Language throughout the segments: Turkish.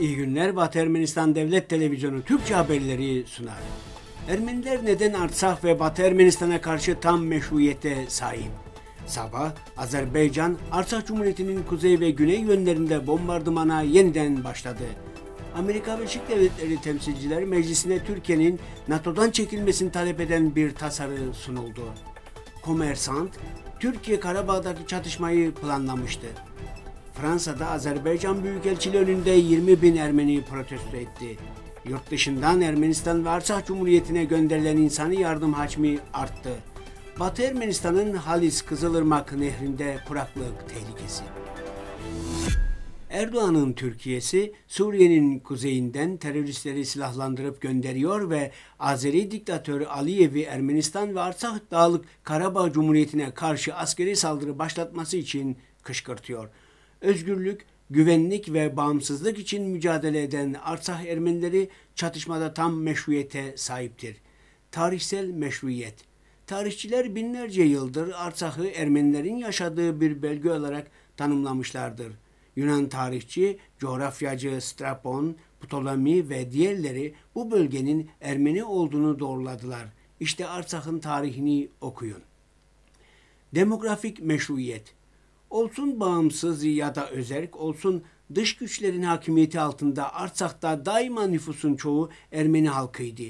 İyi günler Batı Ermenistan Devlet Televizyonu Türkçe haberleri sunar. Ermeniler neden Artsakh ve Batı Ermenistan'a karşı tam meşruiyete sahip? Sabah, Azerbaycan, Artsakh Cumhuriyeti'nin kuzey ve güney yönlerinde bombardımana yeniden başladı. Amerika Birleşik Devletleri Temsilciler Meclisi'ne Türkiye'nin NATO'dan çekilmesini talep eden bir tasarı sunuldu. Komersant, Türkiye Karabağ'daki çatışmayı planlamıştı. Fransa'da Azerbaycan Büyükelçiliği önünde 20 bin Ermeni protesto etti. Yurt dışından Ermenistan ve Arsak Cumhuriyeti'ne gönderilen insani yardım hacmi arttı. Batı Ermenistan'ın Halis Kızılırmak nehrinde kuraklık tehlikesi. Erdoğan'ın Türkiye'si Suriye'nin kuzeyinden teröristleri silahlandırıp gönderiyor ve Azeri diktatörü Aliyev'i Ermenistan ve Arsak Dağlık Karabağ Cumhuriyeti'ne karşı askeri saldırı başlatması için kışkırtıyor özgürlük, güvenlik ve bağımsızlık için mücadele eden Artsah Ermenileri çatışmada tam meşruiyete sahiptir. Tarihsel meşruiyet Tarihçiler binlerce yıldır Artsah'ı Ermenilerin yaşadığı bir bölge olarak tanımlamışlardır. Yunan tarihçi, coğrafyacı Strapon, Ptolemy ve diğerleri bu bölgenin Ermeni olduğunu doğruladılar. İşte Artsah'ın tarihini okuyun. Demografik meşruiyet olsun bağımsız ya da özerk olsun dış güçlerin hakimiyeti altında Arsak'ta daima nüfusun çoğu Ermeni halkıydı.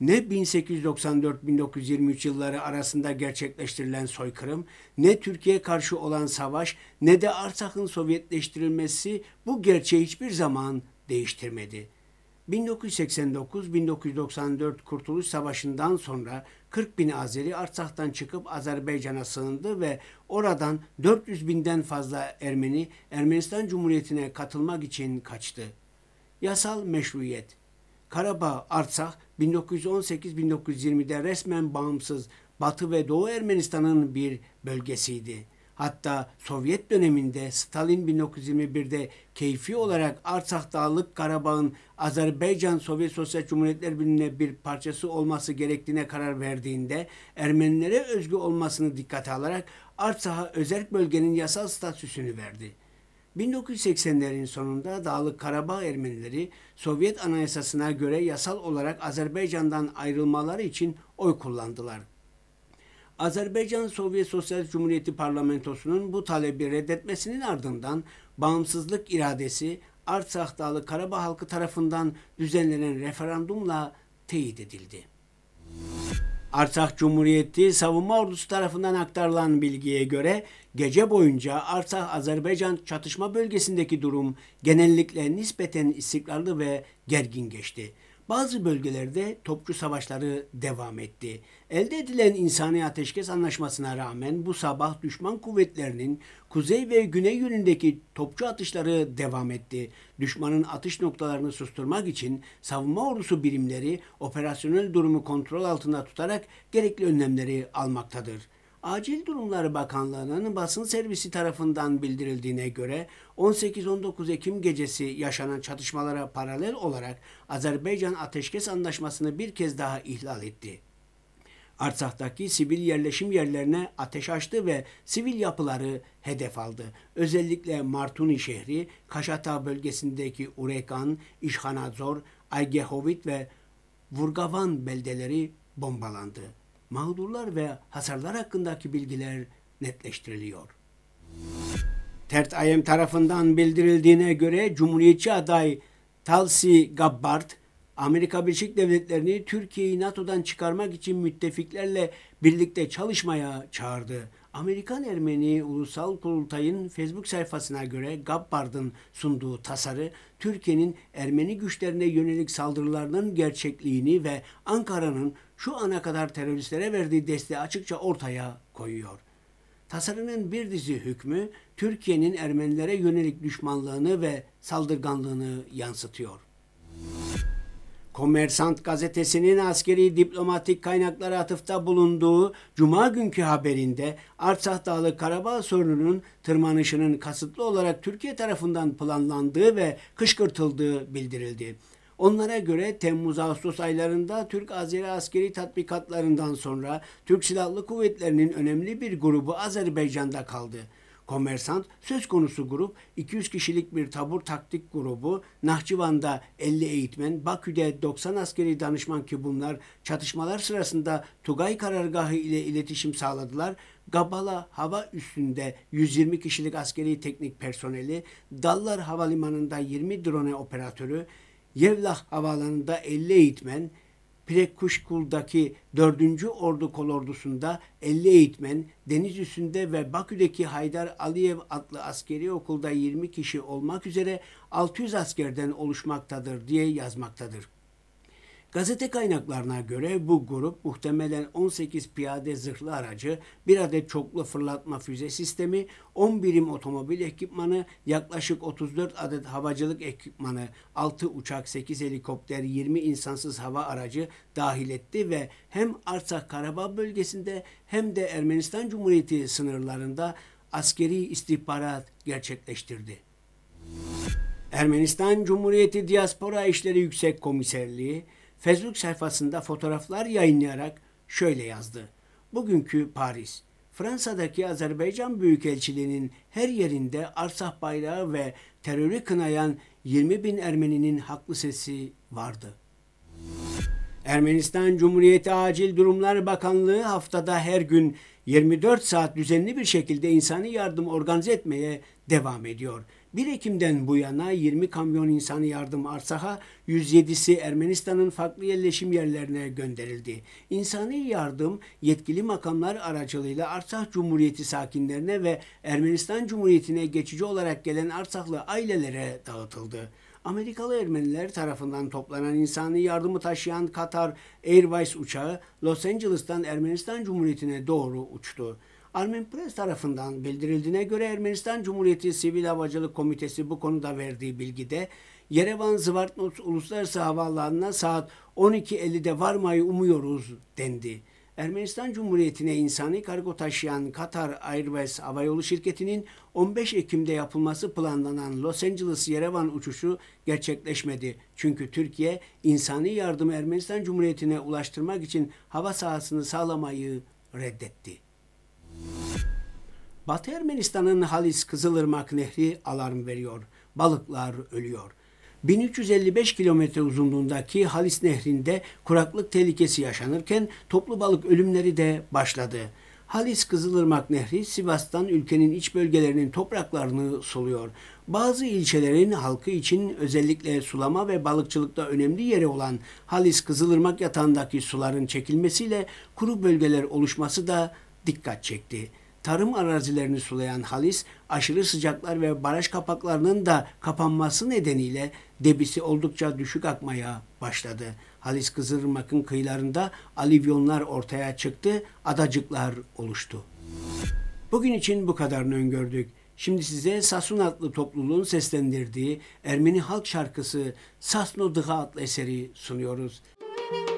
Ne 1894-1923 yılları arasında gerçekleştirilen soykırım, ne Türkiye karşı olan savaş, ne de Arsak'ın Sovyetleştirilmesi bu gerçeği hiçbir zaman değiştirmedi.'' 1989-1994 Kurtuluş Savaşı'ndan sonra 40 bin Azeri Artsak'tan çıkıp Azerbaycan'a sığındı ve oradan 400 binden fazla Ermeni Ermenistan Cumhuriyeti'ne katılmak için kaçtı. Yasal meşruiyet Karabağ, Artsak 1918-1920'de resmen bağımsız Batı ve Doğu Ermenistan'ın bir bölgesiydi. Hatta Sovyet döneminde Stalin 1921'de keyfi olarak Arsak Dağlık Karabağ'ın Azerbaycan Sovyet Sosyal Cumhuriyetler Birliği'ne bir parçası olması gerektiğine karar verdiğinde Ermenilere özgü olmasını dikkate alarak Arsak'a özel bölgenin yasal statüsünü verdi. 1980'lerin sonunda Dağlık Karabağ Ermenileri Sovyet anayasasına göre yasal olarak Azerbaycan'dan ayrılmaları için oy kullandılar. Azerbaycan Sovyet Sosyal Cumhuriyeti Parlamentosu'nun bu talebi reddetmesinin ardından bağımsızlık iradesi Artsakh Dağlı Karabağ halkı tarafından düzenlenen referandumla teyit edildi. Arsak Cumhuriyeti Savunma Ordusu tarafından aktarılan bilgiye göre gece boyunca Arsak-Azerbaycan çatışma bölgesindeki durum genellikle nispeten istikrarlı ve gergin geçti. Bazı bölgelerde topçu savaşları devam etti. Elde edilen insani ateşkes anlaşmasına rağmen bu sabah düşman kuvvetlerinin kuzey ve güney yönündeki topçu atışları devam etti. Düşmanın atış noktalarını susturmak için savunma ordusu birimleri operasyonel durumu kontrol altında tutarak gerekli önlemleri almaktadır. Acil Durumlar Bakanlığı'nın basın servisi tarafından bildirildiğine göre 18-19 Ekim gecesi yaşanan çatışmalara paralel olarak Azerbaycan Ateşkes Anlaşması'nı bir kez daha ihlal etti. Artsak'taki sivil yerleşim yerlerine ateş açtı ve sivil yapıları hedef aldı. Özellikle Martuni şehri, Kaşata bölgesindeki Urekan, İşhanazor, Aygehovit ve Vurgavan beldeleri bombalandı mağdurlar ve hasarlar hakkındaki bilgiler netleştiriliyor. TERT-IM tarafından bildirildiğine göre Cumhuriyetçi aday Talsi Gabbard, Amerika Birleşik Devletleri'ni Türkiye'yi NATO'dan çıkarmak için müttefiklerle birlikte çalışmaya çağırdı. Amerikan Ermeni Ulusal Kurultay'ın Facebook sayfasına göre Gabbard'ın sunduğu tasarı Türkiye'nin Ermeni güçlerine yönelik saldırılarının gerçekliğini ve Ankara'nın şu ana kadar teröristlere verdiği desteği açıkça ortaya koyuyor. Tasarının bir dizi hükmü Türkiye'nin Ermenilere yönelik düşmanlığını ve saldırganlığını yansıtıyor. Komersant gazetesinin askeri diplomatik kaynaklara atıfta bulunduğu Cuma günkü haberinde Artsah Dağlı Karabağ sorununun tırmanışının kasıtlı olarak Türkiye tarafından planlandığı ve kışkırtıldığı bildirildi. Onlara göre Temmuz-Ağustos aylarında Türk-Azeri askeri tatbikatlarından sonra Türk Silahlı Kuvvetleri'nin önemli bir grubu Azerbaycan'da kaldı. Komersant söz konusu grup 200 kişilik bir tabur taktik grubu Nahçıvan'da 50 eğitmen, Bakü'de 90 askeri danışman ki bunlar çatışmalar sırasında Tugay karargahı ile iletişim sağladılar. Gabala hava üstünde 120 kişilik askeri teknik personeli, Dallar Havalimanı'nda 20 drone operatörü, Yevlah Havaalanı'nda 50 eğitmen, Plekuşkul'daki 4. Ordu Kolordusu'nda 50 eğitmen, deniz üstünde ve Bakü'deki Haydar Aliyev adlı askeri okulda 20 kişi olmak üzere 600 askerden oluşmaktadır diye yazmaktadır. Gazete kaynaklarına göre bu grup muhtemelen 18 piyade zırhlı aracı, bir adet çoklu fırlatma füze sistemi, 10 birim otomobil ekipmanı, yaklaşık 34 adet havacılık ekipmanı, 6 uçak, 8 helikopter, 20 insansız hava aracı dahil etti ve hem Arsak Karabağ bölgesinde hem de Ermenistan Cumhuriyeti sınırlarında askeri istihbarat gerçekleştirdi. Ermenistan Cumhuriyeti Diyaspora İşleri Yüksek Komiserliği Facebook sayfasında fotoğraflar yayınlayarak şöyle yazdı. Bugünkü Paris, Fransa'daki Azerbaycan Büyükelçiliğinin her yerinde Arsah bayrağı ve terörü kınayan 20 bin Ermeninin haklı sesi vardı. Ermenistan Cumhuriyeti Acil Durumlar Bakanlığı haftada her gün 24 saat düzenli bir şekilde insani yardım organize etmeye devam ediyor. 1 Ekim'den bu yana 20 kamyon insanı yardım Arsah'a, 107'si Ermenistan'ın farklı yerleşim yerlerine gönderildi. İnsani yardım yetkili makamlar aracılığıyla Arsah Cumhuriyeti sakinlerine ve Ermenistan Cumhuriyeti'ne geçici olarak gelen Arsahlı ailelere dağıtıldı. Amerikalı Ermeniler tarafından toplanan insanı yardımı taşıyan Katar Airways uçağı Los Angeles'tan Ermenistan Cumhuriyeti'ne doğru uçtu. Armen Press tarafından bildirildiğine göre Ermenistan Cumhuriyeti Sivil Havacılık Komitesi bu konuda verdiği bilgide Yerevan Zvartnots Uluslararası Havaalanı'na saat 12.50'de varmayı umuyoruz dendi. Ermenistan Cumhuriyeti'ne insani kargo taşıyan Katar Airways havayolu şirketinin 15 Ekim'de yapılması planlanan Los Angeles-Yerevan uçuşu gerçekleşmedi. Çünkü Türkiye insani yardımı Ermenistan Cumhuriyeti'ne ulaştırmak için hava sahasını sağlamayı reddetti. Batı Ermenistan'ın Halis Kızılırmak Nehri alarm veriyor. Balıklar ölüyor. 1355 kilometre uzunluğundaki Halis Nehri'nde kuraklık tehlikesi yaşanırken toplu balık ölümleri de başladı. Halis Kızılırmak Nehri Sivas'tan ülkenin iç bölgelerinin topraklarını soluyor. Bazı ilçelerin halkı için özellikle sulama ve balıkçılıkta önemli yeri olan Halis Kızılırmak yatağındaki suların çekilmesiyle kuru bölgeler oluşması da dikkat çekti tarım arazilerini sulayan Halis, aşırı sıcaklar ve baraj kapaklarının da kapanması nedeniyle debisi oldukça düşük akmaya başladı. Halis Kızılırmak'ın kıyılarında alivyonlar ortaya çıktı, adacıklar oluştu. Bugün için bu kadarını öngördük. Şimdi size Sasun adlı topluluğun seslendirdiği Ermeni halk şarkısı Sasno Dıha adlı eseri sunuyoruz. Müzik